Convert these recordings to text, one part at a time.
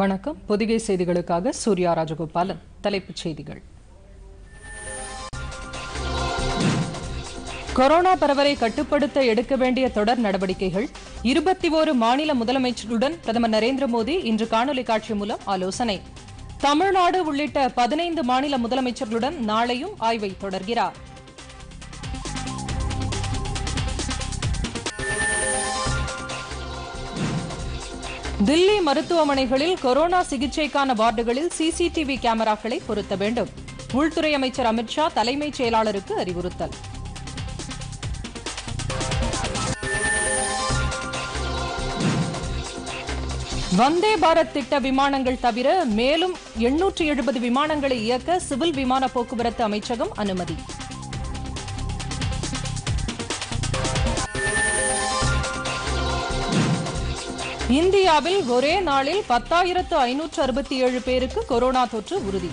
வணக்கம் பொதிகை செய்திகளுக்காக சூர்யா ராஜகோபாலன் தலைப்புச் செய்திகள் கொரோனா பரவலை கட்டுப்படுத்த எடுக்க வேண்டிய தொடர் நடவடிக்கைகள் இருபத்தி ஓரு மாநில முதலமைச்சருடன் பிரதமர் நரேந்திர மோடி இன்று காணொலி காட்சி மூலம் ஆலோசனை தமிழ்நாடு உள்ளிட்ட பதினைந்து மாநில முதலமைச்சர்களுடன் நாளையும் ஆய்வை தொடர்கிறார் தில்லி மருத்துவமனைகளில் கொரோனா சிகிச்சைக்கான வார்டுகளில் சிசிடிவி கேமராக்களை பொருத்த வேண்டும் உள்துறை அமைச்சர் அமித்ஷா தலைமைச் செயலாளருக்கு அறிவுறுத்தல் வந்தே பாரத் திட்ட விமானங்கள் தவிர மேலும் எண்ணூற்றி எழுபது விமானங்களை இயக்க சிவில் விமான போக்குவரத்து அமைச்சகம் அனுமதி இந்தியாவில் ஒரே நாளில் பத்தாயிரத்து ஐநூற்று அறுபத்தி ஏழு பேருக்கு கொரோனா தொற்று உறுதி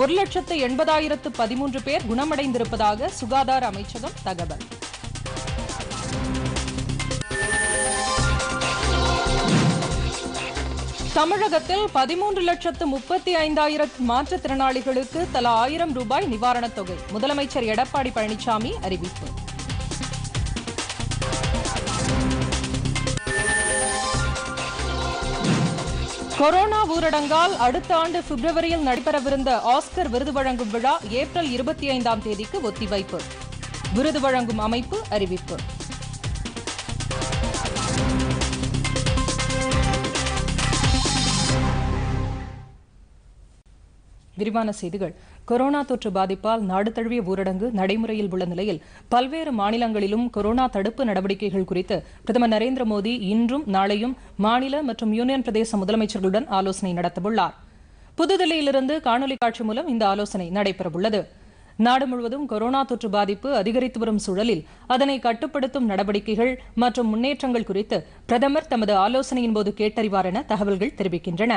ஒரு லட்சத்து எண்பதாயிரத்து பதிமூன்று பேர் குணமடைந்திருப்பதாக சுகாதார அமைச்சகம் தகவல் தமிழகத்தில் பதிமூன்று லட்சத்து முப்பத்தி ஐந்தாயிரம் மாற்றுத்திறனாளிகளுக்கு தலா ஆயிரம் ரூபாய் நிவாரணத் தொகை முதலமைச்சர் எடப்பாடி பழனிசாமி அறிவிப்பு கொரோனா ஊரடங்கால் அடுத்த ஆண்டு பிப்ரவரியில் நடைபெறவிருந்த ஆஸ்கர் விருது வழங்கும் விழா ஏப்ரல் இருபத்தி ஐந்தாம் தேதிக்கு ஒத்திவைப்பு விருது வழங்கும் அமைப்பு அறிவிப்பு விரிவான செய்திகள் கொரோனா தொற்று பாதிப்பால் நாடு தழுவிய ஊரடங்கு நடைமுறையில் உள்ள நிலையில் பல்வேறு மாநிலங்களிலும் கொரோனா தடுப்பு நடவடிக்கைகள் குறித்து பிரதமர் நரேந்திர மோடி இன்றும் நாளையும் மாநில மற்றும் யூனியன் பிரதேச முதலமைச்சர்களுடன் ஆலோசனை நடத்தவுள்ளார் புதுதில்லியிலிருந்து காணொலி காட்சி மூலம் இந்த ஆலோசனை நடைபெறவுள்ளது நாடு முழுவதும் கொரோனா தொற்று பாதிப்பு அதிகரித்து வரும் சூழலில் அதனை கட்டுப்படுத்தும் நடவடிக்கைகள் மற்றும் முன்னேற்றங்கள் குறித்து பிரதமர் தமது ஆலோசனையின் போது கேட்டறிவார் என தகவல்கள் தெரிவிக்கின்றன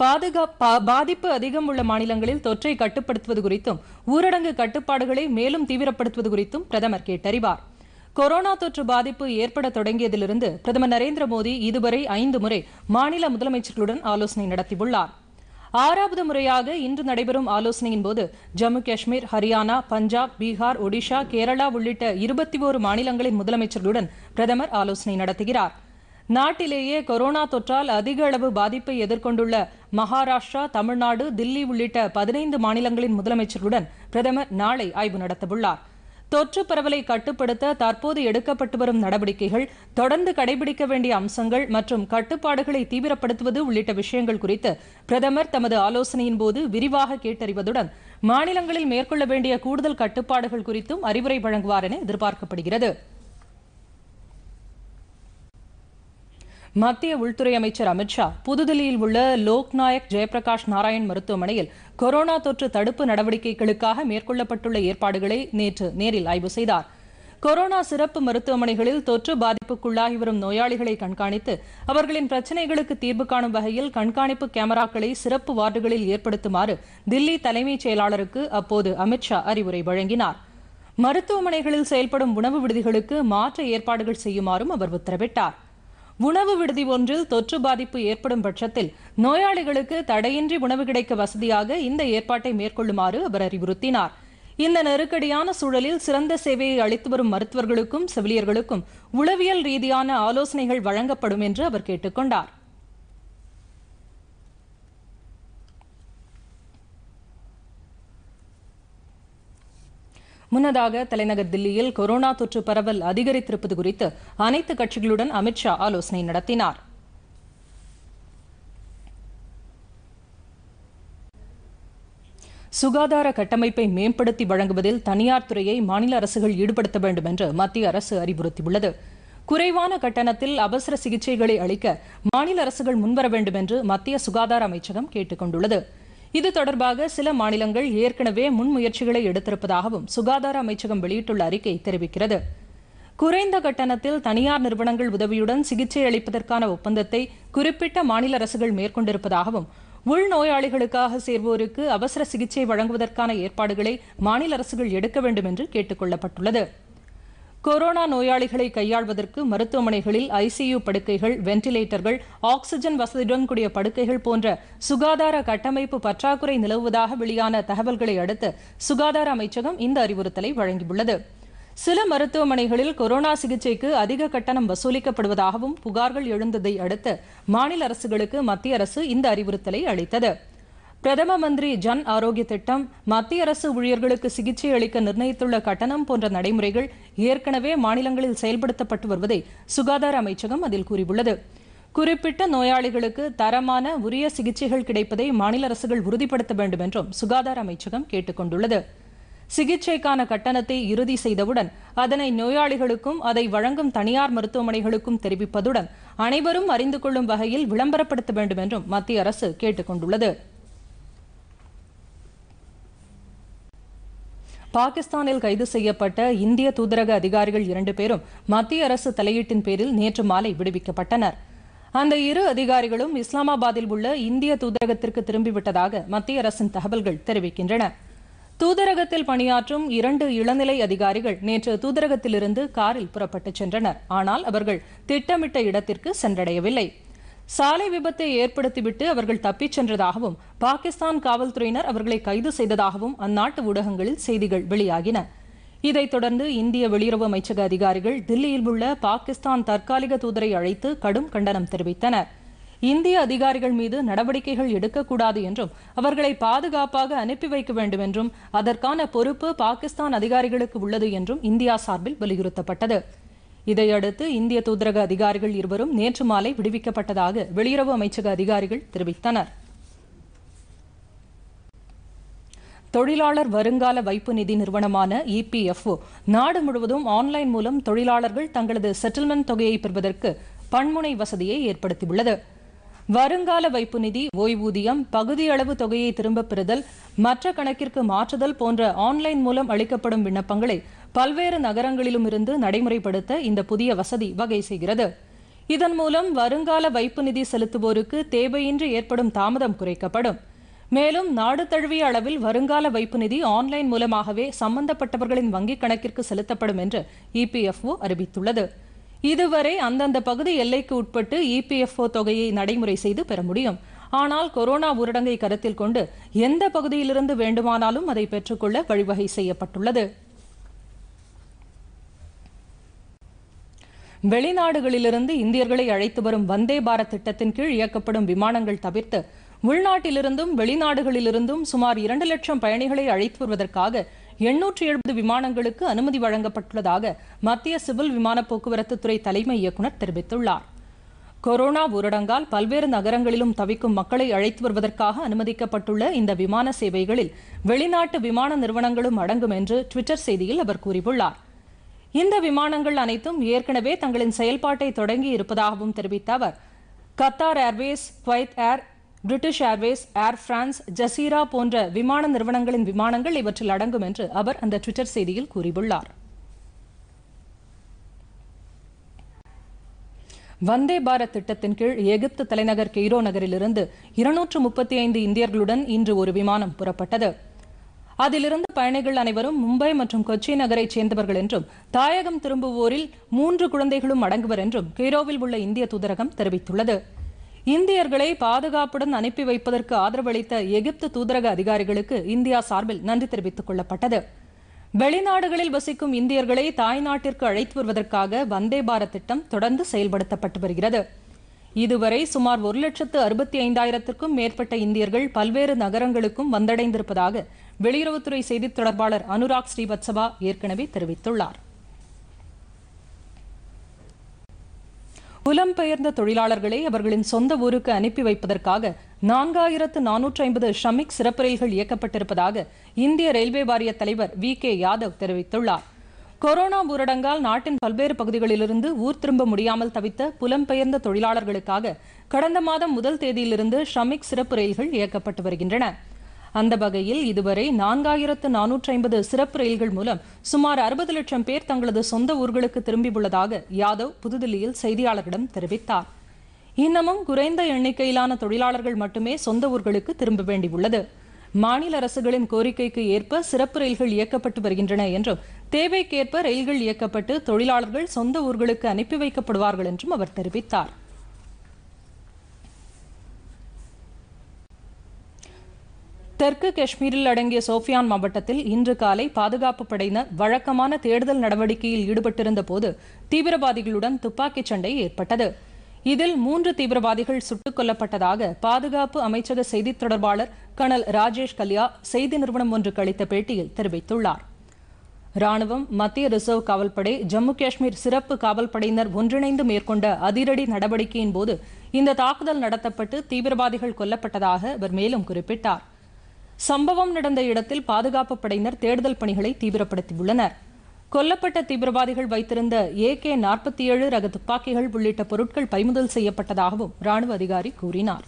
பாதிப்பு அதிகம் உள்ள மாநிலங்களில் தொற்றை கட்டுப்படுத்துவது குறித்தும் ஊரடங்கு கட்டுப்பாடுகளை மேலும் தீவிரப்படுத்துவது குறித்தும் பிரதமர் கேட்டறிவார் கொரோனா தொற்று பாதிப்பு ஏற்பட தொடங்கியதிலிருந்து பிரதமர் நரேந்திர மோடி இதுவரை ஐந்து முறை மாநில முதலமைச்சர்களுடன் ஆலோசனை நடத்தியுள்ளார் ஆறாவது முறையாக இன்று நடைபெறும் ஆலோசனையின் போது ஜம்மு காஷ்மீர் ஹரியானா பஞ்சாப் பீகார் ஒடிஷா கேரளா உள்ளிட்ட இருபத்தி ஓரு மாநிலங்களின் முதலமைச்சர்களுடன் பிரதமர் ஆலோசனை நடத்துகிறாா் நாட்டிலேயே கொரோனா தொற்றால் அதிக அளவு பாதிப்பை எதிர்கொண்டுள்ள மகாராஷ்டிரா தமிழ்நாடு தில்லி உள்ளிட்ட பதினைந்து மாநிலங்களின் முதலமைச்சர்களுடன் பிரதமர் நாளை ஆய்வு நடத்தவுள்ளார் தொற்று பரவலை கட்டுப்படுத்த தற்போது எடுக்கப்பட்டு வரும் நடவடிக்கைகள் தொடர்ந்து கடைபிடிக்க வேண்டிய அம்சங்கள் மற்றும் கட்டுப்பாடுகளை தீவிரப்படுத்துவது உள்ளிட்ட விஷயங்கள் குறித்து பிரதமர் தமது ஆலோசனையின் போது விரிவாக கேட்டறிவதுடன் மாநிலங்களில் மேற்கொள்ள வேண்டிய கூடுதல் கட்டுப்பாடுகள் குறித்தும் அறிவுரை வழங்குவார் என எதிர்பார்க்கப்படுகிறது மத்திய உள்துறை அமைச்சர் அமித்ஷா புதுதில்லியில் உள்ள லோக்நாயக் ஜெயபிரகாஷ் நாராயண் மருத்துவமனையில் கொரோனா தொற்று தடுப்பு நடவடிக்கைகளுக்காக மேற்கொள்ளப்பட்டுள்ள ஏற்பாடுகளை நேற்று நேரில் ஆய்வு செய்தார் கொரோனா சிறப்பு மருத்துவமனைகளில் தொற்று பாதிப்புக்குள்ளாகி வரும் நோயாளிகளை கண்காணித்து அவர்களின் பிரச்சினைகளுக்கு தீர்வு காணும் வகையில் கண்காணிப்பு கேமராக்களை சிறப்பு வார்டுகளில் ஏற்படுத்துமாறு தில்லி தலைமைச் செயலாளருக்கு அப்போது அமித்ஷா அறிவுரை வழங்கினார் மருத்துவமனைகளில் செயல்படும் உணவு விடுதிகளுக்கு மாற்ற ஏற்பாடுகள் செய்யுமாறும் அவர் உத்தரவிட்டார் உணவு விடுதி ஒன்றில் தொற்று பாதிப்பு ஏற்படும் பட்சத்தில் நோயாளிகளுக்கு தடையின்றி உணவு கிடைக்க வசதியாக இந்த ஏற்பாட்டை மேற்கொள்ளுமாறு அவர் அறிவுறுத்தினார் இந்த நெருக்கடியான சூழலில் சிறந்த சேவையை அளித்து வரும் மருத்துவர்களுக்கும் செவிலியர்களுக்கும் உளவியல் ரீதியான ஆலோசனைகள் வழங்கப்படும் என்று அவர் கேட்டுக்கொண்டார் முன்னதாக தலைநகர் தில்லியில் கொரோனா தொற்று பரவல் அதிகரித்திருப்பது குறித்து அனைத்து கட்சிகளுடன் அமித்ஷா ஆலோசனை நடத்தினார் சுகாதார கட்டமைப்பை மேம்படுத்தி வழங்குவதில் தனியார் துறையை மாநில அரசுகள் ஈடுபடுத்த வேண்டும் என்று மத்திய அரசு அறிவுறுத்தியுள்ளது குறைவான கட்டணத்தில் அவசர சிகிச்சைகளை அளிக்க மாநில அரசுகள் முன்வர வேண்டும் என்று மத்திய சுகாதார அமைச்சகம் கேட்டுக் கொண்டுள்ளது இது தொடர்பாக சில மாநிலங்கள் ஏற்கனவே முன்முயற்சிகளை எடுத்திருப்பதாகவும் சுகாதார அமைச்சகம் வெளியிட்டுள்ள அறிக்கை தெரிவிக்கிறது குறைந்த கட்டணத்தில் தனியார் நிறுவனங்கள் உதவியுடன் சிகிச்சை அளிப்பதற்கான ஒப்பந்தத்தை குறிப்பிட்ட மாநில அரசுகள் மேற்கொண்டிருப்பதாகவும் உள்நோயாளிகளுக்காக சேர்வோருக்கு அவசர சிகிச்சை வழங்குவதற்கான ஏற்பாடுகளை மாநில அரசுகள் எடுக்க வேண்டும் என்று கேட்டுக் கொள்ளப்பட்டுள்ளது கொரோனா நோயாளிகளை கையாள்வதற்கு மருத்துவமனைகளில் ஐசியு படுக்கைகள் வென்டிலேட்டர்கள் ஆக்ஸிஜன் வசதியுடன் கூடிய படுக்கைகள் போன்ற சுகாதார கட்டமைப்பு பற்றாக்குறை நிலவுவதாக வெளியான தகவல்களை அடுத்து சுகாதார அமைச்சகம் இந்த அறிவுறுத்தலை வழங்கியுள்ளது சில மருத்துவமனைகளில் கொரோனா சிகிச்சைக்கு அதிக கட்டணம் வசூலிக்கப்படுவதாகவும் புகார்கள் எழுந்ததை அடுத்து மாநில அரசுகளுக்கு மத்திய அரசு இந்த அறிவுறுத்தலை அளித்தது பிரதம மந்திரி ஜன் ஆரோக்கிய திட்டம் மத்திய அரசு ஊழியர்களுக்கு சிகிச்சை அளிக்க நிர்ணயித்துள்ள கட்டணம் போன்ற நடைமுறைகள் ஏற்கனவே மாநிலங்களில் செயல்படுத்தப்பட்டு வருவதை சுகாதார அமைச்சகம் அதில் கூறியுள்ளது குறிப்பிட்ட நோயாளிகளுக்கு தரமான உரிய சிகிச்சைகள் கிடைப்பதை மாநில அரசுகள் உறுதிப்படுத்த வேண்டும் என்றும் சுகாதார அமைச்சகம் கேட்டுக் கொண்டுள்ளது சிகிச்சைக்கான கட்டணத்தை இறுதி செய்தவுடன் அதனை நோயாளிகளுக்கும் அதை வழங்கும் தனியார் மருத்துவமனைகளுக்கும் தெரிவிப்பதுடன் அனைவரும் அறிந்து கொள்ளும் வகையில் விளம்பரப்படுத்த வேண்டும் என்றும் மத்திய அரசு கேட்டுக் கொண்டுள்ளது பாகிஸ்தானில் கைது செய்யப்பட்ட இந்திய தூதரக அதிகாரிகள் இரண்டு பேரும் மத்திய அரசு தலையீட்டின் பேரில் நேற்று மாலை விடுவிக்கப்பட்டனர் அந்த இரு அதிகாரிகளும் இஸ்லாமாபாத்தில் உள்ள இந்திய தூதரகத்திற்கு திரும்பிவிட்டதாக மத்திய அரசின் தகவல்கள் தெரிவிக்கின்றன தூதரகத்தில் பணியாற்றும் இரண்டு இளநிலை அதிகாரிகள் நேற்று தூதரகத்திலிருந்து காரில் புறப்பட்டுச் சென்றனர் ஆனால் அவர்கள் திட்டமிட்ட இடத்திற்கு சென்றடையவில்லை சாலை விபத்தை ஏற்படுத்திவிட்டு அவர்கள் தப்பிச் சென்றதாகவும் பாகிஸ்தான் காவல்துறையினர் அவர்களை கைது செய்ததாகவும் அந்நாட்டு ஊடகங்களில் செய்திகள் வெளியாகின இதைத் தொடர்ந்து இந்திய வெளியுறவு அமைச்சக அதிகாரிகள் தில்லியில் உள்ள பாகிஸ்தான் தற்காலிக தூதரை அழைத்து கடும் கண்டனம் தெரிவித்தனர் இந்திய அதிகாரிகள் மீது நடவடிக்கைகள் எடுக்கக்கூடாது என்றும் அவர்களை பாதுகாப்பாக அனுப்பி வைக்க வேண்டும் என்றும் அதற்கான பொறுப்பு பாகிஸ்தான் அதிகாரிகளுக்கு உள்ளது என்றும் இந்தியா சார்பில் வலியுறுத்தப்பட்டது இதையடுத்து இந்திய தூதரக அதிகாரிகள் இருவரும் நேற்று மாலை விடுவிக்கப்பட்டதாக வெளியுறவு அமைச்சக அதிகாரிகள் தெரிவித்தனர் தொழிலாளர் வருங்கால வைப்பு நிதி நிறுவனமான இபிஎஃப்ஓ நாடு முழுவதும் ஆன்லைன் மூலம் தொழிலாளர்கள் தங்களது செட்டில்மெண்ட் தொகையை பெறுவதற்கு பன்முனை வசதியை ஏற்படுத்தியுள்ளது வருங்கால வைப்பு நிதி ஓய்வூதியம் பகுதியளவு தொகையை திரும்பப் பெறுதல் மற்ற கணக்கிற்கு மாற்றுதல் போன்ற ஆன்லைன் மூலம் அளிக்கப்படும் விண்ணப்பங்களை பல்வேறு நகரங்களிலும் இருந்து நடைமுறைப்படுத்த இந்த புதிய வசதி வகை செய்கிறது இதன் மூலம் வருங்கால வைப்பு நிதி செலுத்துவோருக்கு தேவையின்றி ஏற்படும் தாமதம் குறைக்கப்படும் மேலும் நாடு தழுவிய அளவில் வருங்கால வைப்பு நிதி ஆன்லைன் மூலமாகவே சம்பந்தப்பட்டவர்களின் வங்கிக் கணக்கிற்கு செலுத்தப்படும் என்று இபிஎஃப்ஓ அறிவித்துள்ளது இதுவரை அந்தந்த பகுதி எல்லைக்கு உட்பட்டு இபிஎஃப்ஓ தொகையை நடைமுறை செய்து பெற முடியும் ஆனால் கொரோனா ஊரடங்கை கருத்தில் கொண்டு எந்த பகுதியிலிருந்து வேண்டுமானாலும் அதை பெற்றுக்கொள்ள வழிவகை செய்யப்பட்டுள்ளது வெளிநாடுகளிலிருந்து இந்தியர்களை அழைத்து வரும் வந்தே பாரத் திட்டத்தின் கீழ் இயக்கப்படும் விமானங்கள் தவிர்த்து உள்நாட்டிலிருந்தும் வெளிநாடுகளிலிருந்தும் சுமார் இரண்டு லட்சம் பயணிகளை அழைத்து வருவதற்காக எண்ணூற்றி எழுபது விமானங்களுக்கு அனுமதி வழங்கப்பட்டுள்ளதாக மத்திய சிவில் விமான போக்குவரத்து துறை தலைமை இயக்குநர் தெரிவித்துள்ளார் கொரோனா ஊரடங்கால் பல்வேறு நகரங்களிலும் தவிக்கும் மக்களை அழைத்து வருவதற்காக அனுமதிக்கப்பட்டுள்ள இந்த விமான சேவைகளில் வெளிநாட்டு விமான நிறுவனங்களும் அடங்கும் என்று டுவிட்டர் செய்தியில் அவர் கூறியுள்ளார் இந்த விமானங்கள் அனைத்தும் ஏற்கனவே தங்களின் செயல்பாட்டை தொடங்கி இருப்பதாகவும் தெரிவித்த அவர் Qatar Airways Kuwait Air British Airways Air France Jazeera போன்ற விமான நிறுவனங்களின் விமானங்கள் இவற்றில் அடங்கும் என்று அவர் அந்த ட்விட்டர் செய்தியில் கூறியுள்ளார் வந்தே பாரத் திட்டத்தின் கீழ் எகிப்து தலைநகர் கெய்ரோ நகரிலிருந்து இருநூற்று முப்பத்தி ஐந்து இந்தியர்களுடன் இன்று ஒரு விமானம் புறப்பட்டது அதிலிருந்து பயணிகள் அனைவரும் மும்பை மற்றும் கொச்சி நகரைச் சேர்ந்தவர்கள் என்றும் தாயகம் திரும்புவோரில் மூன்று குழந்தைகளும் அடங்குவர் என்றும் கெய்ரோவில் உள்ள இந்திய தூதரகம் தெரிவித்துள்ளது இந்தியர்களை பாதுகாப்புடன் அனுப்பி வைப்பதற்கு ஆதரவளித்த எகிப்து தூதரக அதிகாரிகளுக்கு இந்தியா சார்பில் நன்றி தெரிவித்துக் கொள்ளப்பட்டது வெளிநாடுகளில் வசிக்கும் இந்தியர்களை தாய்நாட்டிற்கு அழைத்து வருவதற்காக வந்தே பாரத் திட்டம் தொடர்ந்து செயல்படுத்தப்பட்டு வருகிறது இதுவரை சுமார் ஒரு லட்சத்து அறுபத்தி ஐந்தாயிரத்திற்கும் மேற்பட்ட இந்தியர்கள் பல்வேறு நகரங்களுக்கும் வந்தடைந்திருப்பதாக வெளியுறவுத்துறை செய்தி தொடர்பாளர் அனுராக் ஸ்ரீவத்சவா ஏற்கனவே தெரிவித்துள்ளார் புலம்பெயர்ந்த தொழிலாளர்களை அவர்களின் சொந்த ஊருக்கு அனுப்பி வைப்பதற்காக நான்காயிரத்து நானூற்றி ஐம்பது ஷமிக் சிறப்பு ரயில்கள் இயக்கப்பட்டிருப்பதாக இந்திய ரயில்வே வாரிய தலைவர் வி கே யாதவ் தெரிவித்துள்ளார் கொரோனா ஊரடங்கால் நாட்டின் பல்வேறு பகுதிகளிலிருந்து ஊர் திரும்ப முடியாமல் தவித்த புலம்பெயர்ந்த தொழிலாளர்களுக்காக கடந்த மாதம் முதல் தேதியிலிருந்து ஷமிக் சிறப்பு ரயில்கள் இயக்கப்பட்டு வருகின்றன அந்த வகையில் இதுவரை நான்காயிரத்து நானூற்றி ஐம்பது சிறப்பு ரயில்கள் மூலம் சுமார் அறுபது லட்சம் பேர் தங்களது சொந்த ஊர்களுக்கு திரும்பியுள்ளதாக யாதவ் புதுதில்லியில் செய்தியாளர்களிடம் தெரிவித்தார் இன்னமும் குறைந்த எண்ணிக்கையிலான தொழிலாளர்கள் மட்டுமே சொந்த ஊர்களுக்கு திரும்ப வேண்டியுள்ளது மாநில அரசுகளின் கோரிக்கைக்கு ஏற்ப சிறப்பு ரயில்கள் இயக்கப்பட்டு வருகின்றன என்றும் தேவைக்கேற்ப ரயில்கள் இயக்கப்பட்டு தொழிலாளர்கள் சொந்த ஊர்களுக்கு அனுப்பி வைக்கப்படுவார்கள் என்றும் அவர் தெரிவித்தார் தெற்கு காஷ்மீரில் அடங்கிய சோஃபியான் மாவட்டத்தில் இன்று காலை பாதுகாப்பு படையினர் வழக்கமான தேடுதல் நடவடிக்கையில் ஈடுபட்டிருந்த போது தீவிரவாதிகளுடன் துப்பாக்கிச் சண்டை ஏற்பட்டது இதில் மூன்று தீவிரவாதிகள் சுட்டுக் கொல்லப்பட்டதாக பாதுகாப்பு அமைச்சக செய்தித் தொடர்பாளர் கர்னல் ராஜேஷ் கல்யா செய்தி நிறுவனம் ஒன்றுக்கு அளித்த பேட்டியில் தெரிவித்துள்ளார் ராணுவம் மத்திய ரிசர்வ் காவல்படை ஜம்மு காஷ்மீர் சிறப்பு காவல்படையினர் ஒன்றிணைந்து மேற்கொண்ட அதிரடி நடவடிக்கையின் போது இந்த தாக்குதல் நடத்தப்பட்டு தீவிரவாதிகள் கொல்லப்பட்டதாக அவர் மேலும் குறிப்பிட்டார் சம்பவம் நடந்த இடத்தில் பாதுகாப்பு படையினர் தேடுதல் பணிகளை தீவிரப்படுத்தியுள்ளனர் கொல்லப்பட்ட தீவிரவாதிகள் வைத்திருந்த ஏ கே நாற்பத்தி ஏழு ரக துப்பாக்கிகள் உள்ளிட்ட பொருட்கள் பறிமுதல் செய்யப்பட்டதாகவும் ராணுவ அதிகாரி கூறினார்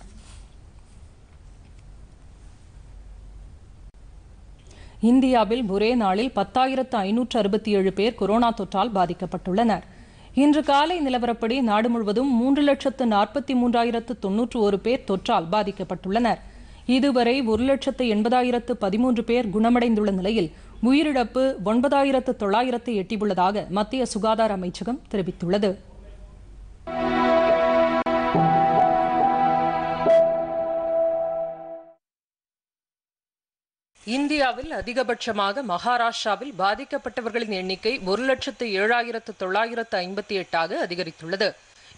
இந்தியாவில் ஒரே நாளில் பத்தாயிரத்து ஐநூற்று அறுபத்தி ஏழு பேர் கொரோனா தொற்றால் பாதிக்கப்பட்டுள்ளனர் இன்று காலை நிலவரப்படி நாடு முழுவதும் மூன்று லட்சத்து நாற்பத்தி மூன்றாயிரத்து தொன்னூற்று ஒரு பேர் தொற்றால் பாதிக்கப்பட்டுள்ளனர் இதுவரை ஒரு லட்சத்து எண்பதாயிரத்து பதிமூன்று பேர் குணமடைந்துள்ள நிலையில் உயிரிழப்பு ஒன்பதாயிரத்து தொள்ளாயிரத்து எட்டியுள்ளதாக மத்திய சுகாதார அமைச்சகம் தெரிவித்துள்ளது இந்தியாவில் அதிகபட்சமாக மகாராஷ்டிராவில் பாதிக்கப்பட்டவர்களின் எண்ணிக்கை ஒரு லட்சத்து ஏழாயிரத்து தொள்ளாயிரத்து ஐம்பத்தி எட்டாக அதிகரித்துள்ளது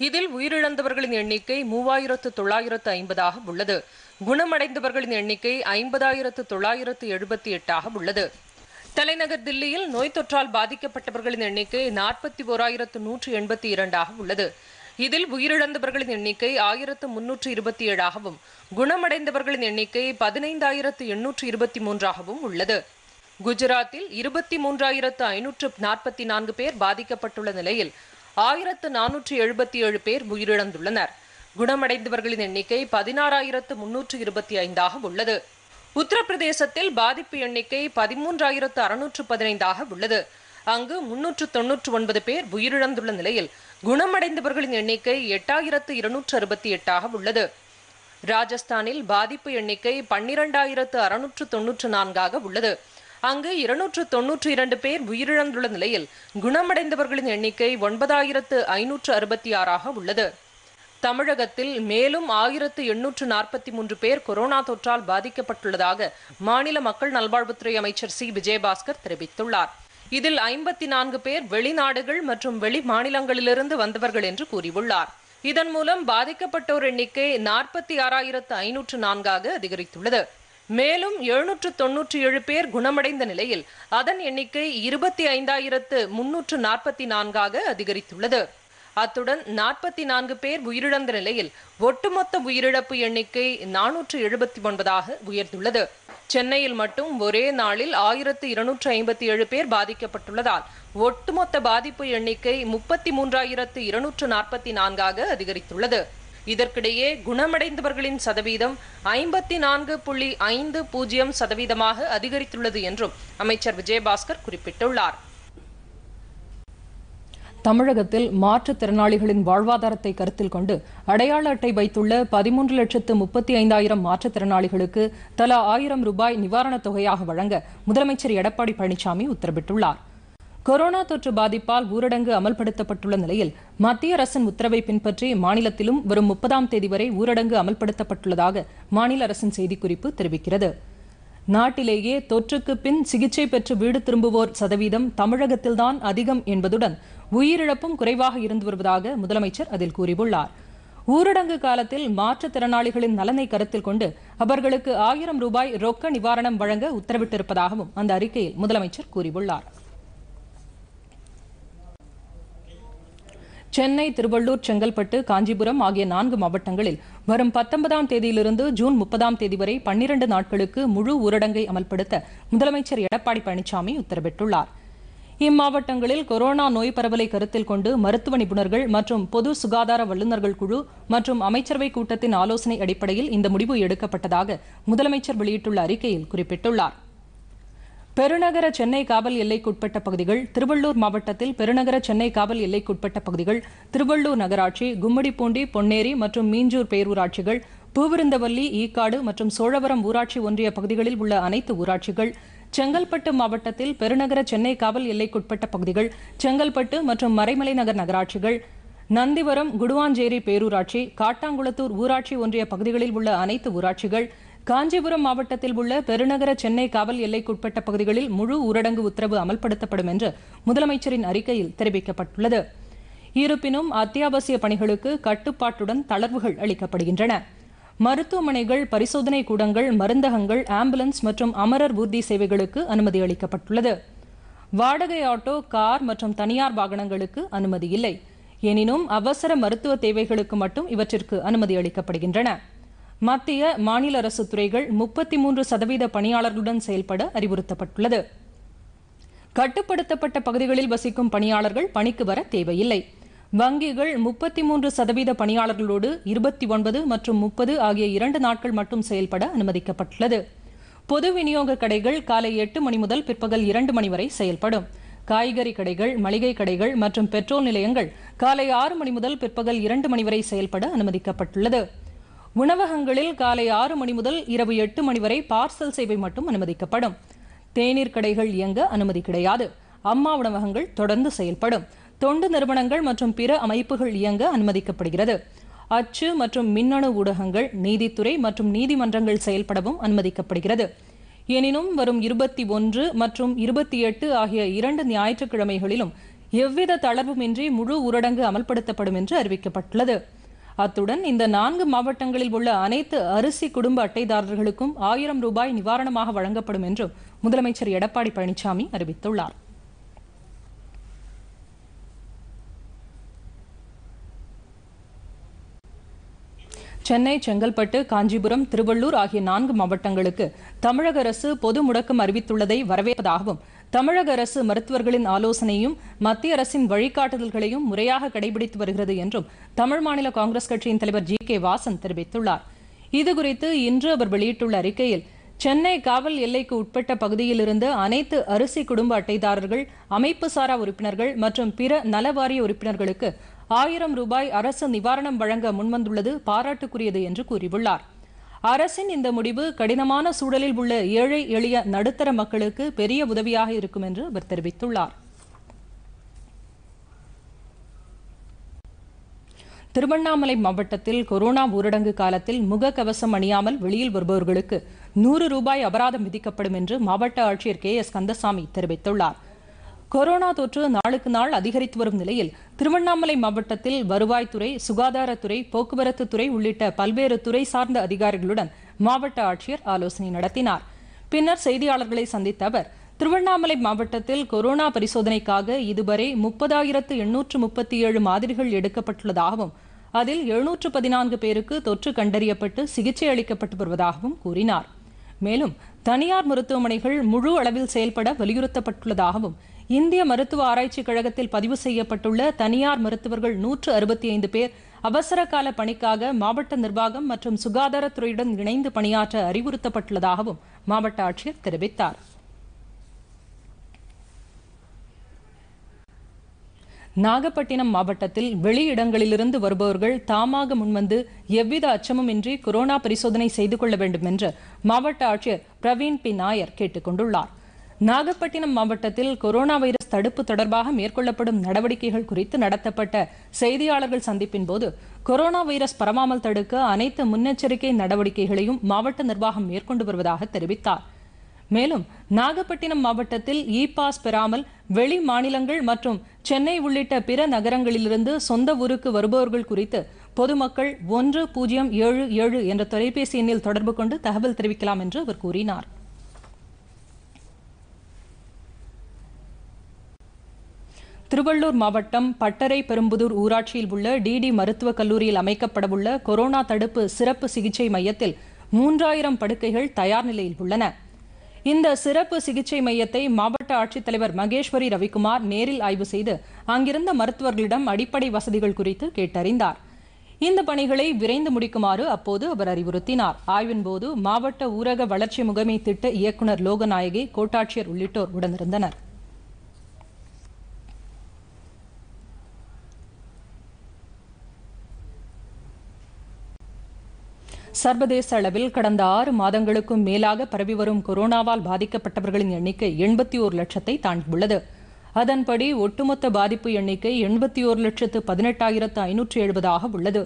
இதில் உயிரிழந்தவர்களின் எண்ணிக்கை மூவாயிரத்து தொள்ளாயிரத்து ஐம்பதாக உள்ளது குணமடைந்தவர்களின் எண்ணிக்கை ஐம்பதாயிரத்து தொள்ளாயிரத்து எழுபத்தி எட்டாக உள்ளது தலைநகர் தில்லியில் நோய் தொற்றால் பாதிக்கப்பட்டவர்களின் எண்ணிக்கை நாற்பத்தி ஓராயிரத்து நூற்று எண்பத்தி இரண்டாக உள்ளது இதில் உயிரிழந்தவர்களின் எண்ணிக்கை ஆயிரத்து முன்னூற்று இருபத்தி ஏழாகவும் குணமடைந்தவர்களின் எண்ணிக்கை பதினைந்தாயிரத்து எண்ணூற்று இருபத்தி மூன்றாகவும் உள்ளது குஜராத்தில் இருபத்தி மூன்றாயிரத்து ஐநூற்று நாற்பத்தி நான்கு பேர் பாதிக்கப்பட்டுள்ள நிலையில் ஆயிரத்து நானூற்று எழுபத்தி ஏழு பேர் உயிரிழந்துள்ளனர் குணமடைந்தவர்களின் எண்ணிக்கை பதினாறாயிரத்து முன்னூற்று இருபத்தி ஐந்தாக உள்ளது உத்தரப்பிரதேசத்தில் பாதிப்பு எண்ணிக்கை பதிமூன்றாயிரத்து அறுநூற்று பதினைந்தாக உள்ளது அங்கு முன்னூற்று தொன்னூற்று ஒன்பது பேர் உயிரிழந்துள்ள நிலையில் குணமடைந்தவர்களின் எண்ணிக்கை எட்டாயிரத்து இருநூற்று அறுபத்தி எட்டாக உள்ளது ராஜஸ்தானில் பாதிப்பு எண்ணிக்கை பன்னிரண்டாயிரத்து அறுநூற்று தொன்னூற்று நான்காக உள்ளது அங்கு இருநூற்று தொன்னூற்று இரண்டு பேர் உயிரிழந்துள்ள நிலையில் குணமடைந்தவர்களின் எண்ணிக்கை ஒன்பதாயிரத்து ஐநூற்று அறுபத்தி ஆறாக உள்ளது தமிழகத்தில் மேலும் ஆயிரத்து எண்ணூற்று நாற்பத்தி மூன்று பேர் கொரோனா தொற்றால் பாதிக்கப்பட்டுள்ளதாக மாநில மக்கள் நல்வாழ்வுத்துறை அமைச்சர் சி விஜயபாஸ்கர் தெரிவித்துள்ளார் இதில் ஐம்பத்தி நான்கு பேர் வெளிநாடுகள் மற்றும் வெளி மாநிலங்களிலிருந்து வந்தவர்கள் என்று கூறியுள்ளார் இதன் மூலம் பாதிக்கப்பட்டோர் எண்ணிக்கை நாற்பத்தி ஆறாயிரத்து ஐநூற்று நான்காக அதிகரித்துள்ளது மேலும் எழுநூற்று தொன்னூற்றி ஏழு பேர் குணமடைந்த நிலையில் அதன் எண்ணிக்கை இருபத்தி ஐந்தாயிரத்து முன்னூற்று நாற்பத்தி நான்காக அதிகரித்துள்ளது அத்துடன் நாற்பத்தி நான்கு பேர் உயிரிழந்த நிலையில் ஒட்டுமொத்த உயிரிழப்பு எண்ணிக்கை நானூற்று எழுபத்தி ஒன்பதாக உயர்ந்துள்ளது சென்னையில் மட்டும் ஒரே நாளில் ஆயிரத்து இருநூற்று ஐம்பத்தி ஏழு பேர் பாதிக்கப்பட்டுள்ளதால் ஒட்டுமொத்த பாதிப்பு எண்ணிக்கை முப்பத்தி மூன்றாயிரத்து இருநூற்று நாற்பத்தி நான்காக அதிகரித்துள்ளது இதற்கிடையே குணமடைந்தவர்களின் சதவீதம் ஐம்பத்தி நான்கு புள்ளி ஐந்து பூஜ்ஜியம் சதவீதமாக அதிகரித்துள்ளது என்றும் அமைச்சர் விஜயபாஸ்கர் குறிப்பிட்டுள்ளார் தமிழகத்தில் மாற்றுத்திறனாளிகளின் வாழ்வாதாரத்தை கருத்தில் கொண்டு அடையாள அட்டை வைத்துள்ள பதிமூன்று லட்சத்து முப்பத்தி ஐந்தாயிரம் மாற்றுத்திறனாளிகளுக்கு தலா ஆயிரம் ரூபாய் நிவாரணத் தொகையாக வழங்க முதலமைச்சர் எடப்பாடி பழனிசாமி உத்தரவிட்டுள்ளாா் கொரோனா தொற்று பாதிப்பால் ஊரடங்கு அமல்படுத்தப்பட்டுள்ள நிலையில் மத்திய அரசின் உத்தரவை பின்பற்றி மாநிலத்திலும் வரும் முப்பதாம் தேதி வரை ஊரடங்கு அமல்படுத்தப்பட்டுள்ளதாக மாநில அரசின் செய்திக்குறிப்பு தெரிவிக்கிறது நாட்டிலேயே தொற்றுக்கு பின் சிகிச்சை பெற்று வீடு திரும்புவோர் சதவீதம் தமிழகத்தில்தான் அதிகம் என்பதுடன் உயிரிழப்பும் குறைவாக இருந்து வருவதாக முதலமைச்சர் அதில் கூறியுள்ளார் ஊரடங்கு காலத்தில் மாற்றுத்திறனாளிகளின் நலனை கருத்தில் கொண்டு அவர்களுக்கு ஆயிரம் ரூபாய் ரொக்க நிவாரணம் வழங்க உத்தரவிட்டிருப்பதாகவும் அந்த அறிக்கையில் முதலமைச்சர் கூறியுள்ளார் சென்னை திருவள்ளூர் செங்கல்பட்டு காஞ்சிபுரம் ஆகிய நான்கு மாவட்டங்களில் வரும் பத்தொன்பதாம் தேதியிலிருந்து ஜூன் முப்பதாம் தேதி வரை பன்னிரண்டு நாட்களுக்கு முழு ஊரடங்கை அமல்படுத்த முதலமைச்சர் எடப்பாடி பழனிசாமி உத்தரவிட்டுள்ளார் இம்மாவட்டங்களில் கொரோனா நோய் பரவலை கருத்தில் கொண்டு மருத்துவ நிபுணர்கள் மற்றும் பொது சுகாதார வல்லுநர்கள் குழு மற்றும் அமைச்சரவை கூட்டத்தின் ஆலோசனை அடிப்படையில் இந்த முடிவு எடுக்கப்பட்டதாக முதலமைச்சர் வெளியிட்டுள்ள அறிக்கையில் குறிப்பிட்டுள்ளாா் பெருநகர சென்னை காவல் எல்லைக்குட்பட்ட பகுதிகள் திருவள்ளூர் மாவட்டத்தில் பெருநகர சென்னை காவல் எல்லைக்குட்பட்ட பகுதிகள் திருவள்ளூர் நகராட்சி கும்மிடிப்பூண்டி பொன்னேரி மற்றும் மீஞ்சூர் பேரூராட்சிகள் பூவிருந்தவல்லி ஈக்காடு மற்றும் சோழவரம் ஊராட்சி ஒன்றிய பகுதிகளில் உள்ள அனைத்து ஊராட்சிகள் செங்கல்பட்டு மாவட்டத்தில் பெருநகர சென்னை காவல் எல்லைக்குட்பட்ட பகுதிகள் செங்கல்பட்டு மற்றும் மறைமலை நகர் நகராட்சிகள் நந்திவரம் குடுவாஞ்சேரி பேரூராட்சி காட்டாங்குளத்தூர் ஊராட்சி ஒன்றிய பகுதிகளில் உள்ள அனைத்து ஊராட்சிகள் காஞ்சிபுரம் மாவட்டத்தில் உள்ள பெருநகர சென்னை காவல் எல்லைக்குட்பட்ட பகுதிகளில் முழு ஊரடங்கு உத்தரவு அமல்படுத்தப்படும் என்று முதலமைச்சரின் அறிக்கையில் தெரிவிக்கப்பட்டுள்ளது இருப்பினும் அத்தியாவசிய பணிகளுக்கு கட்டுப்பாட்டுடன் தளர்வுகள் அளிக்கப்படுகின்றன மருத்துவமனைகள் பரிசோதனை கூடங்கள் மருந்தகங்கள் ஆம்புலன்ஸ் மற்றும் அமரர் ஊர்தி சேவைகளுக்கு அனுமதி அளிக்கப்பட்டுள்ளது வாடகை ஆட்டோ கார் மற்றும் தனியார் வாகனங்களுக்கு அனுமதி இல்லை எனினும் அவசர மருத்துவ தேவைகளுக்கு மட்டும் இவற்றிற்கு அனுமதி அளிக்கப்படுகின்றன மத்திய மாநில அரசு துறைகள் முப்பத்தி மூன்று சதவீத பணியாளர்களுடன் செயல்பட அறிவுறுத்தப்பட்டுள்ளது கட்டுப்படுத்தப்பட்ட பகுதிகளில் வசிக்கும் பணியாளர்கள் பணிக்கு வர தேவையில்லை வங்கிகள் முப்பத்தி மூன்று சதவீத பணியாளர்களோடு இருபத்தி ஒன்பது மற்றும் முப்பது ஆகிய இரண்டு நாட்கள் மட்டும் செயல்பட அனுமதிக்கப்பட்டுள்ளது பொது விநியோக கடைகள் காலை எட்டு மணி முதல் பிற்பகல் இரண்டு மணி வரை செயல்படும் காய்கறி கடைகள் மளிகை கடைகள் மற்றும் பெட்ரோல் நிலையங்கள் காலை ஆறு மணி முதல் பிற்பகல் இரண்டு மணி வரை செயல்பட அனுமதிக்கப்பட்டுள்ளது உணவகங்களில் காலை ஆறு மணி முதல் இரவு எட்டு மணி வரை பார்சல் சேவை மட்டும் அனுமதிக்கப்படும் தேநீர் கடைகள் இயங்க அனுமதி கிடையாது அம்மா உணவகங்கள் தொடர்ந்து செயல்படும் தொண்டு நிறுவனங்கள் மற்றும் பிற அமைப்புகள் இயங்க அனுமதிக்கப்படுகிறது அச்சு மற்றும் மின்னணு ஊடகங்கள் நீதித்துறை மற்றும் நீதிமன்றங்கள் செயல்படவும் அனுமதிக்கப்படுகிறது எனினும் வரும் இருபத்தி ஒன்று மற்றும் இருபத்தி எட்டு ஆகிய இரண்டு ஞாயிற்றுக்கிழமைகளிலும் எவ்வித தளர்வுமின்றி முழு ஊரடங்கு அமல்படுத்தப்படும் என்று அறிவிக்கப்பட்டுள்ளது அத்துடன் இந்த நான்கு மாவட்டங்களில் உள்ள அனைத்து அரிசி குடும்ப அட்டைதாரர்களுக்கும் ஆயிரம் ரூபாய் நிவாரணமாக வழங்கப்படும் என்றும் முதலமைச்சர் எடப்பாடி பழனிசாமி அறிவித்துள்ளார் சென்னை செங்கல்பட்டு காஞ்சிபுரம் திருவள்ளூர் ஆகிய நான்கு மாவட்டங்களுக்கு தமிழக அரசு பொது முடக்கம் அறிவித்துள்ளதை வரவேற்பதாகவும் தமிழக அரசு மருத்துவர்களின் ஆலோசனையும் மத்திய அரசின் வழிகாட்டுதல்களையும் முறையாக கடைபிடித்து வருகிறது என்றும் தமிழ் மாநில காங்கிரஸ் கட்சியின் தலைவர் ஜி கே வாசன் தெரிவித்துள்ளார் இதுகுறித்து இன்று அவர் வெளியிட்டுள்ள அறிக்கையில் சென்னை காவல் எல்லைக்கு உட்பட்ட பகுதியிலிருந்து அனைத்து அரிசி குடும்ப அட்டைதாரர்கள் அமைப்பு சாரா உறுப்பினர்கள் மற்றும் பிற நலவாரிய உறுப்பினர்களுக்கு ஆயிரம் ரூபாய் அரசு நிவாரணம் வழங்க முன்வந்துள்ளது பாராட்டுக்குரியது என்று கூறியுள்ளார் அரசின் இந்த முடிவு கடினமான சூழலில் உள்ள ஏழை எளிய நடுத்தர மக்களுக்கு பெரிய உதவியாக இருக்கும் என்று அவர் தெரிவித்துள்ளார் திருவண்ணாமலை மாவட்டத்தில் கொரோனா ஊரடங்கு காலத்தில் முகக்கவசம் அணியாமல் வெளியில் வருபவர்களுக்கு நூறு ரூபாய் அபராதம் விதிக்கப்படும் என்று மாவட்ட ஆட்சியர் கே எஸ் கந்தசாமி தெரிவித்துள்ளார் கொரோனா தொற்று நாளுக்கு நாள் அதிகரித்து வரும் நிலையில் திருவண்ணாமலை மாவட்டத்தில் வருவாய்த்துறை சுகாதாரத்துறை போக்குவரத்துத்துறை உள்ளிட்ட பல்வேறு துறை சார்ந்த அதிகாரிகளுடன் மாவட்ட ஆட்சியர் ஆலோசனை நடத்தினார் பின்னர் செய்தியாளர்களை சந்தித்த அவர் திருவண்ணாமலை மாவட்டத்தில் கொரோனா பரிசோதனைக்காக இதுவரை முப்பதாயிரத்து எண்ணூற்று முப்பத்தி ஏழு மாதிரிகள் எடுக்கப்பட்டுள்ளதாகவும் அதில் எழுநூற்று பதினான்கு பேருக்கு தொற்று கண்டறியப்பட்டு சிகிச்சை அளிக்கப்பட்டு வருவதாகவும் கூறினார் மேலும் தனியார் மருத்துவமனைகள் முழு அளவில் செயல்பட வலியுறுத்தப்பட்டுள்ளதாகவும் இந்திய மருத்துவ ஆராய்ச்சி கழகத்தில் பதிவு செய்யப்பட்டுள்ள தனியார் மருத்துவர்கள் நூற்று அறுபத்தி ஐந்து பேர் அவசர கால பணிக்காக மாவட்ட நிர்வாகம் மற்றும் சுகாதாரத்துறையுடன் இணைந்து பணியாற்ற அறிவுறுத்தப்பட்டுள்ளதாகவும் மாவட்ட ஆட்சியர் தெரிவித்தார் நாகப்பட்டினம் மாவட்டத்தில் வெளியிடங்களிலிருந்து வருபவர்கள் தாமாக முன்வந்து எவ்வித அச்சமுமின்றி கொரோனா பரிசோதனை செய்து கொள்ள வேண்டும் என்று மாவட்ட ஆட்சியர் பிரவீன் பி நாயர் கேட்டுக் கொண்டுள்ளார் நாகப்பட்டினம் மாவட்டத்தில் கொரோனா வைரஸ் தடுப்பு தொடர்பாக மேற்கொள்ளப்படும் நடவடிக்கைகள் குறித்து நடத்தப்பட்ட செய்தியாளர்கள் சந்திப்பின் போது கொரோனா வைரஸ் பரவாமல் தடுக்க அனைத்து முன்னெச்சரிக்கை நடவடிக்கைகளையும் மாவட்ட நிர்வாகம் மேற்கொண்டு வருவதாக தெரிவித்தார் மேலும் நாகப்பட்டினம் மாவட்டத்தில் இ பாஸ் பெறாமல் வெளி மாநிலங்கள் மற்றும் சென்னை உள்ளிட்ட பிற நகரங்களிலிருந்து சொந்த ஊருக்கு வருபவர்கள் குறித்து பொதுமக்கள் ஒன்று பூஜ்ஜியம் ஏழு ஏழு என்ற தொலைபேசி எண்ணில் தொடர்பு கொண்டு தகவல் தெரிவிக்கலாம் என்று அவர் கூறினார் திருவள்ளூர் மாவட்டம் பட்டறை பெரும்புதூர் ஊராட்சியில் உள்ள டிடி மருத்துவக் கல்லூரியில் அமைக்கப்படவுள்ள கொரோனா தடுப்பு சிறப்பு சிகிச்சை மையத்தில் மூன்றாயிரம் படுக்கைகள் தயார் நிலையில் உள்ளன இந்த சிறப்பு சிகிச்சை மையத்தை மாவட்ட ஆட்சித்தலைவர் மகேஸ்வரி ரவிக்குமார் நேரில் ஆய்வு செய்து அங்கிருந்த மருத்துவர்களிடம் அடிப்படை வசதிகள் குறித்து கேட்டறிந்தார் இந்த பணிகளை விரைந்து முடிக்குமாறு அப்போது அவர் அறிவுறுத்தினார் ஆய்வின்போது மாவட்ட ஊரக வளர்ச்சி முகமை திட்ட இயக்குநர் லோகநாயகி கோட்டாட்சியர் உள்ளிட்டோர் உடனிருந்தனர் சர்வதேச அளவில் கடந்த ஆறு மாதங்களுக்கும் மேலாக பரவி வரும் கொரோனாவால் பாதிக்கப்பட்டவர்களின் எண்ணிக்கை எண்பத்தி ஒரு லட்சத்தை தாண்டியுள்ளது அதன்படி ஒட்டுமொத்த பாதிப்பு எண்ணிக்கை எண்பத்தி ஒரு லட்சத்து பதினெட்டாயிரத்து ஐநூற்று எழுபதாக உள்ளது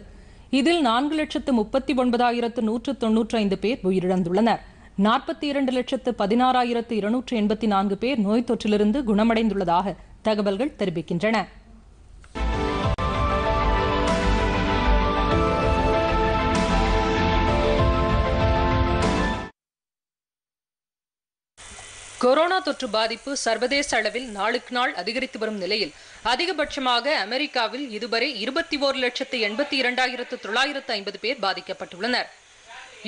இதில் நான்கு லட்சத்து முப்பத்தி ஒன்பதாயிரத்து நூற்று தொன்னூற்று ஐந்து பேர் உயிரிழந்துள்ளனர் நாற்பத்தி இரண்டு லட்சத்து பதினாறாயிரத்து இருநூற்று எண்பத்தி நான்கு பேர் நோய் தொற்றிலிருந்து குணமடைந்துள்ளதாக தகவல்கள் தெரிவிக்கின்றன கொரோனா தொற்று பாதிப்பு சர்வதேச அளவில் நாளுக்கு நாள் அதிகரித்து வரும் நிலையில் அதிகபட்சமாக அமெரிக்காவில் இதுவரை இருபத்தி ஓரு லட்சத்து எண்பத்தி இரண்டாயிரத்து தொள்ளாயிரத்து ஐம்பது பேர் பாதிக்கப்பட்டுள்ளனர்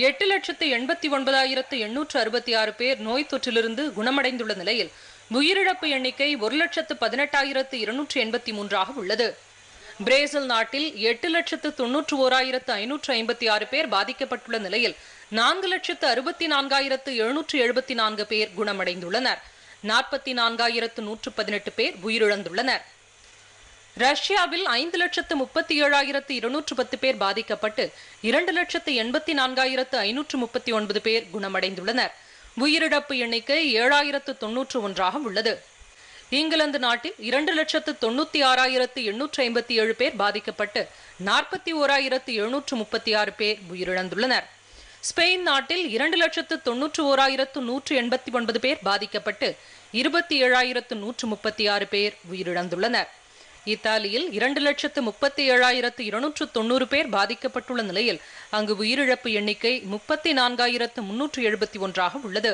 எட்டு லட்சத்து எண்பத்தி ஒன்பதாயிரத்து எண்ணூற்று அறுபத்தி ஆறு பேர் நோய் தொற்றிலிருந்து குணமடைந்துள்ள நிலையில் உயிரிழப்பு எண்ணிக்கை ஒரு லட்சத்து பதினெட்டாயிரத்து இருநூற்று எண்பத்தி மூன்றாக உள்ளது பிரேசில் நாட்டில் எட்டு லட்சத்து தொன்னூற்று ஓராயிரத்து ஐநூற்று ஐம்பத்தி ஆறு பேர் பாதிக்கப்பட்டுள்ள நிலையில் நான்கு லட்சத்து அறுபத்தி நான்காயிரத்து எழுநூற்று எழுபத்தி நான்கு பேர் குணமடைந்துள்ளனர் நாற்பத்தி நான்காயிரத்து நூற்று பதினெட்டு பேர் உயிரிழந்துள்ளனர் ரஷ்யாவில் ஐந்து லட்சத்து முப்பத்தி ஏழாயிரத்து இருநூற்று பத்து பேர் பாதிக்கப்பட்டு இரண்டு லட்சத்து எண்பத்தி நான்காயிரத்து ஐநூற்று முப்பத்தி ஒன்பது பேர் குணமடைந்துள்ளனர் உயிரிழப்பு எண்ணிக்கை ஏழாயிரத்து தொன்னூற்று ஒன்றாக உள்ளது இங்கிலாந்து நாட்டில் இரண்டு லட்சத்து தொண்ணூத்தி ஆறாயிரத்து எண்ணூற்று ஐம்பத்தி ஏழு பேர் பாதிக்கப்பட்டு நாற்பத்தி ஓராயிரத்து எழுநூற்று முப்பத்தி ஆறு பேர் உயிரிழந்துள்ளனர் ஸ்பெயின் நாட்டில் இரண்டு லட்சத்து தொன்னூற்று ஓராயிரத்து நூற்று எண்பத்தி ஒன்பது பேர் பாதிக்கப்பட்டு இருபத்தி ஏழாயிரத்து நூற்று முப்பத்தி ஆறு பேர் உயிரிழந்துள்ளனர் இத்தாலியில் இரண்டு லட்சத்து முப்பத்தி ஏழாயிரத்து இருநூற்று தொன்னூறு பேர் பாதிக்கப்பட்டுள்ள நிலையில் அங்கு உயிரிழப்பு எண்ணிக்கை முப்பத்தி நான்காயிரத்து முன்னூற்று எழுபத்தி ஒன்றாக உள்ளது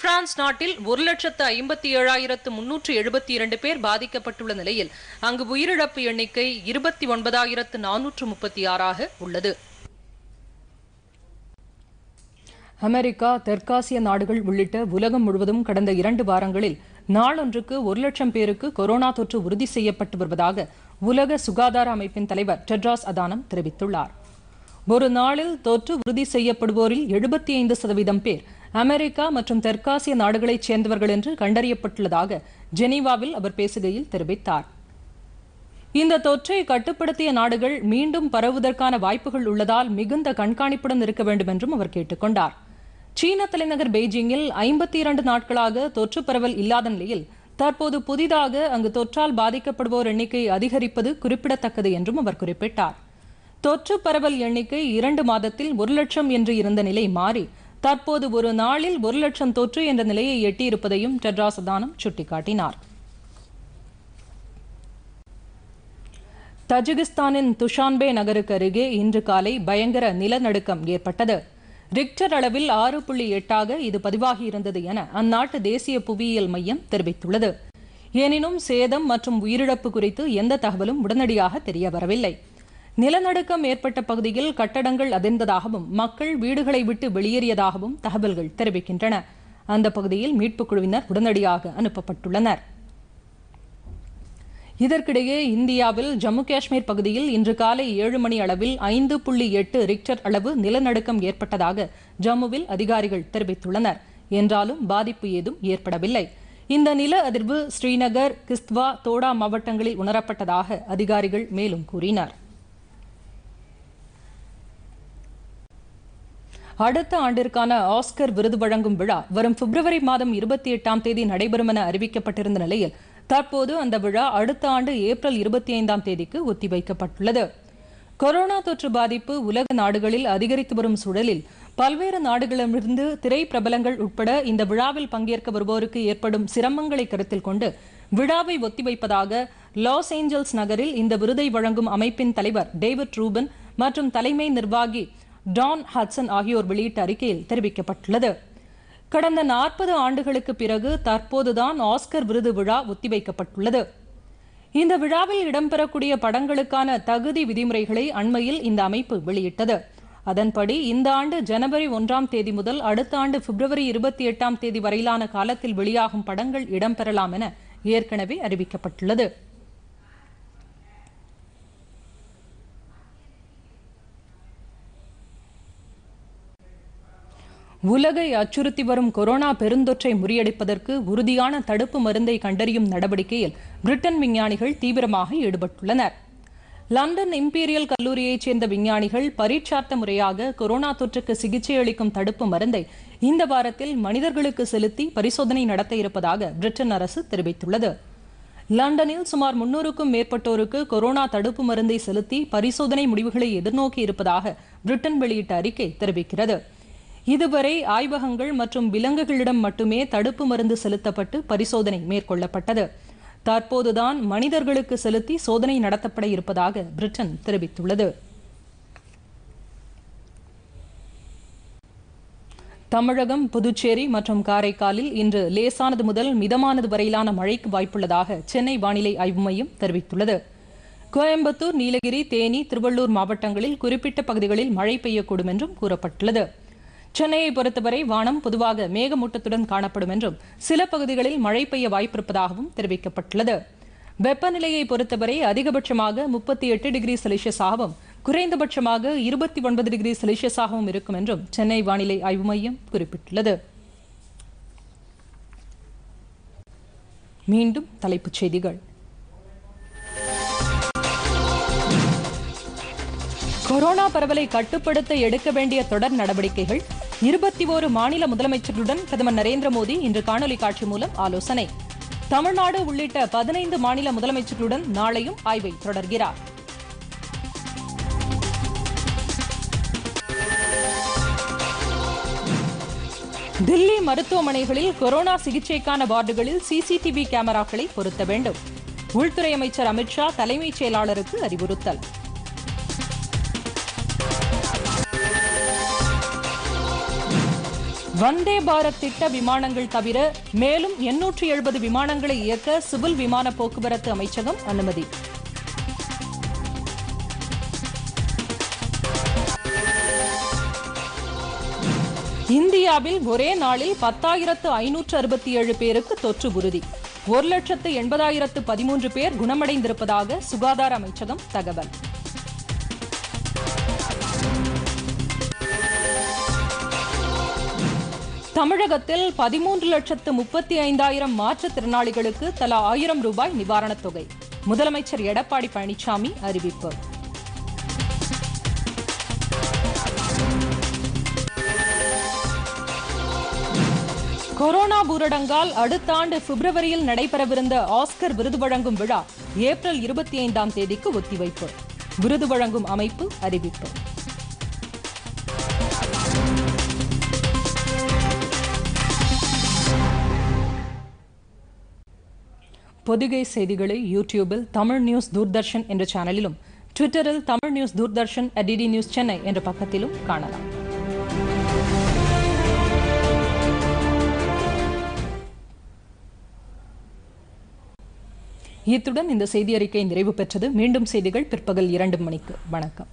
பிரான்ஸ் நாட்டில் ஒரு லட்சத்து ஐம்பத்தி ஏழாயிரத்து முன்னூற்று எழுபத்தி இரண்டு பேர் பாதிக்கப்பட்டுள்ள நிலையில் அங்கு உயிரிழப்பு எண்ணிக்கை இருபத்தி ஒன்பதாயிரத்து நானூற்று முப்பத்தி ஆறாக உள்ளது அமெரிக்கா தெற்காசிய நாடுகள் உள்ளிட்ட உலகம் முழுவதும் கடந்த இரண்டு வாரங்களில் நாளொன்றுக்கு ஒரு லட்சம் பேருக்கு கொரோனா தொற்று உறுதி செய்யப்பட்டு வருவதாக உலக சுகாதார அமைப்பின் தலைவர் டெட்ராஸ் அதானம் தெரிவித்துள்ளார் ஒரு நாளில் தொற்று உறுதி செய்யப்படுவோரில் எழுபத்தி ஐந்து சதவீதம் பேர் அமெரிக்கா மற்றும் தெற்காசிய நாடுகளைச் சேர்ந்தவர்கள் என்று கண்டறியப்பட்டுள்ளதாக ஜெனீவாவில் அவர் பேசுகையில் தெரிவித்தார் இந்த தொற்றை கட்டுப்படுத்திய நாடுகள் மீண்டும் பரவுவதற்கான வாய்ப்புகள் உள்ளதால் மிகுந்த கண்காணிப்புடன் இருக்க வேண்டும் என்றும் அவர் கேட்டுக்கொண்டார் சீன தலைநகர் பெய்ஜிங்கில் ஐம்பத்தி இரண்டு நாட்களாக தொற்று பரவல் இல்லாத நிலையில் தற்போது புதிதாக அங்கு தொற்றால் பாதிக்கப்படுவோர் எண்ணிக்கை அதிகரிப்பது குறிப்பிடத்தக்கது என்றும் அவர் குறிப்பிட்டார் தொற்று பரவல் எண்ணிக்கை இரண்டு மாதத்தில் ஒரு லட்சம் என்று இருந்த நிலை மாறி தற்போது ஒரு நாளில் ஒரு லட்சம் தொற்று என்ற நிலையை எட்டியிருப்பதையும் டெட்ராசதானம் சுட்டிக்காட்டினார் தஜிகிஸ்தானின் துஷான்பே நகருக்கு அருகே இன்று காலை பயங்கர நிலநடுக்கம் ஏற்பட்டது ரிக்டர் அளவில் ஆறு புள்ளி எட்டாக இது பதிவாகியிருந்தது என அந்நாட்டு தேசிய புவியியல் மையம் தெரிவித்துள்ளது எனினும் சேதம் மற்றும் உயிரிழப்பு குறித்து எந்த தகவலும் உடனடியாக தெரியவரவில்லை நிலநடுக்கம் ஏற்பட்ட பகுதியில் கட்டடங்கள் அதிர்ந்ததாகவும் மக்கள் வீடுகளை விட்டு வெளியேறியதாகவும் தகவல்கள் தெரிவிக்கின்றன அந்த பகுதியில் மீட்புக் குழுவினர் உடனடியாக அனுப்பப்பட்டுள்ளனா் இதற்கிடையே இந்தியாவில் ஜம்மு காஷ்மீர் பகுதியில் இன்று காலை ஏழு மணி அளவில் ஐந்து புள்ளி எட்டு ரிக்டர் அளவு நிலநடுக்கம் ஏற்பட்டதாக ஜம்முவில் அதிகாரிகள் தெரிவித்துள்ளனர் என்றாலும் பாதிப்பு ஏதும் ஏற்படவில்லை இந்த நில அதிர்வு ஸ்ரீநகர் கிஸ்த்வா தோடா மாவட்டங்களில் உணரப்பட்டதாக அதிகாரிகள் மேலும் கூறினர் அடுத்த ஆண்டிற்கான ஆஸ்கர் விருது வழங்கும் விழா வரும் பிப்ரவரி மாதம் இருபத்தி எட்டாம் தேதி நடைபெறும் என அறிவிக்கப்பட்டிருந்த நிலையில் தற்போது அந்த விழா அடுத்த ஆண்டு ஏப்ரல் இருபத்தி ஐந்தாம் தேதிக்கு ஒத்திவைக்கப்பட்டுள்ளது கொரோனா தொற்று பாதிப்பு உலக நாடுகளில் அதிகரித்து வரும் சூழலில் பல்வேறு நாடுகளிலிருந்து திரை பிரபலங்கள் உட்பட இந்த விழாவில் பங்கேற்க வருவோருக்கு ஏற்படும் சிரமங்களை கருத்தில் கொண்டு விழாவை ஒத்திவைப்பதாக லாஸ் ஏஞ்சல்ஸ் நகரில் இந்த விருதை வழங்கும் அமைப்பின் தலைவர் டேவிட் ரூபன் மற்றும் தலைமை நிர்வாகி டான் ஹட்சன் ஆகியோர் வெளியிட்ட அறிக்கையில் தெரிவிக்கப்பட்டுள்ளது கடந்த நாற்பது ஆண்டுகளுக்கு பிறகு தற்போதுதான் ஆஸ்கர் விருது விழா ஒத்திவைக்கப்பட்டுள்ளது இந்த விழாவில் இடம்பெறக்கூடிய படங்களுக்கான தகுதி விதிமுறைகளை அண்மையில் இந்த அமைப்பு வெளியிட்டது அதன்படி இந்த ஆண்டு ஜனவரி ஒன்றாம் தேதி முதல் அடுத்த ஆண்டு பிப்ரவரி இருபத்தி எட்டாம் தேதி வரையிலான காலத்தில் வெளியாகும் படங்கள் இடம்பெறலாம் என ஏற்கனவே அறிவிக்கப்பட்டுள்ளது உலகை அச்சுறுத்தி வரும் கொரோனா பெருந்தொற்றை முறியடிப்பதற்கு உறுதியான தடுப்பு மருந்தை கண்டறியும் நடவடிக்கையில் பிரிட்டன் விஞ்ஞானிகள் தீவிரமாக ஈடுபட்டுள்ளனர் லண்டன் இம்பீரியல் கல்லூரியைச் சேர்ந்த விஞ்ஞானிகள் பரீட்சார்த்த முறையாக கொரோனா தொற்றுக்கு சிகிச்சை அளிக்கும் தடுப்பு மருந்தை இந்த வாரத்தில் மனிதர்களுக்கு செலுத்தி பரிசோதனை நடத்த இருப்பதாக பிரிட்டன் அரசு தெரிவித்துள்ளது லண்டனில் சுமார் முன்னூறுக்கும் மேற்பட்டோருக்கு கொரோனா தடுப்பு மருந்தை செலுத்தி பரிசோதனை முடிவுகளை எதிர்நோக்கி இருப்பதாக பிரிட்டன் வெளியிட்ட அறிக்கை தெரிவிக்கிறது இதுவரை ஆய்வகங்கள் மற்றும் விலங்குகளிடம் மட்டுமே தடுப்பு மருந்து செலுத்தப்பட்டு பரிசோதனை மேற்கொள்ளப்பட்டது தற்போதுதான் மனிதர்களுக்கு செலுத்தி சோதனை நடத்தப்பட இருப்பதாக பிரிட்டன் தெரிவித்துள்ளது தமிழகம் புதுச்சேரி மற்றும் காரைக்காலில் இன்று லேசானது முதல் மிதமானது வரையிலான மழைக்கு வாய்ப்புள்ளதாக சென்னை வானிலை ஆய்வு மையம் தெரிவித்துள்ளது கோயம்புத்தூர் நீலகிரி தேனி திருவள்ளூர் மாவட்டங்களில் குறிப்பிட்ட பகுதிகளில் மழை பெய்யக்கூடும் என்றும் கூறப்பட்டுள்ளது சென்னையை பொறுத்தவரை வானம் பொதுவாக மேகமூட்டத்துடன் காணப்படும் என்றும் சில பகுதிகளில் மழை பெய்ய வாய்ப்பிருப்பதாகவும் தெரிவிக்கப்பட்டுள்ளது வெப்பநிலையை பொறுத்தவரை அதிகபட்சமாக முப்பத்தி எட்டு டிகிரி செல்சியஸாகவும் குறைந்தபட்சமாக இருபத்தி ஒன்பது டிகிரி செல்சியஸாகவும் இருக்கும் என்றும் சென்னை வானிலை ஆய்வு மையம் குறிப்பிட்டுள்ளது மீண்டும் தலைப்புச் செய்திகள் கொரோனா பரவலை கட்டுப்படுத்த எடுக்க வேண்டிய தொடர் நடவடிக்கைகள் இருபத்தி ஓரு மாநில முதலமைச்சர்களுடன் பிரதமர் நரேந்திர மோடி இன்று காணொலி காட்சி மூலம் ஆலோசனை தமிழ்நாடு உள்ளிட்ட பதினைந்து மாநில முதலமைச்சர்களுடன் நாளையும் ஆய்வை தொடர்கிறார் தில்லி மருத்துவமனைகளில் கொரோனா சிகிச்சைக்கான வார்டுகளில் சிசிடிவி கேமராக்களை பொருத்த வேண்டும் உள்துறை அமைச்சர் அமித்ஷா தலைமைச் செயலாளருக்கு அறிவுறுத்தல் வந்தே பாரத் திட்ட விமானங்கள் தவிர மேலும் எண்ணூற்றி எழுபது விமானங்களை இயக்க சிவில் விமான போக்குவரத்து அமைச்சகம் அனுமதி இந்தியாவில் ஒரே நாளில் பத்தாயிரத்து ஐநூற்று அறுபத்தி ஏழு பேருக்கு தொற்று உறுதி ஒரு லட்சத்து எண்பதாயிரத்து பதிமூன்று பேர் குணமடைந்திருப்பதாக சுகாதார அமைச்சகம் தகவல் தமிழகத்தில் பதிமூன்று லட்சத்து முப்பத்தி ஐந்தாயிரம் மாற்றுத்திறனாளிகளுக்கு தலா ஆயிரம் ரூபாய் நிவாரணத் தொகை முதலமைச்சர் எடப்பாடி பழனிசாமி அறிவிப்பு கொரோனா ஊரடங்கால் அடுத்த ஆண்டு பிப்ரவரியில் நடைபெறவிருந்த ஆஸ்கர் விருது வழங்கும் விழா ஏப்ரல் இருபத்தி ஐந்தாம் தேதிக்கு ஒத்திவைப்பு விருது வழங்கும் அமைப்பு அறிவிப்பு பொதிகை செய்திகளை யூடியூபில் தமிழ் நியூஸ் தூர்தர்ஷன் என்ற சேனலிலும் ட்விட்டரில் Tamil news Doordarshan DD news Chennai என்ற பக்கத்திலும் காணலாம் இத்துடன் இந்த செய்தியறிக்கை நிறைவு பெற்றது மீண்டும் செய்திகள் பிற்பகல் இரண்டு மணிக்கு வணக்கம்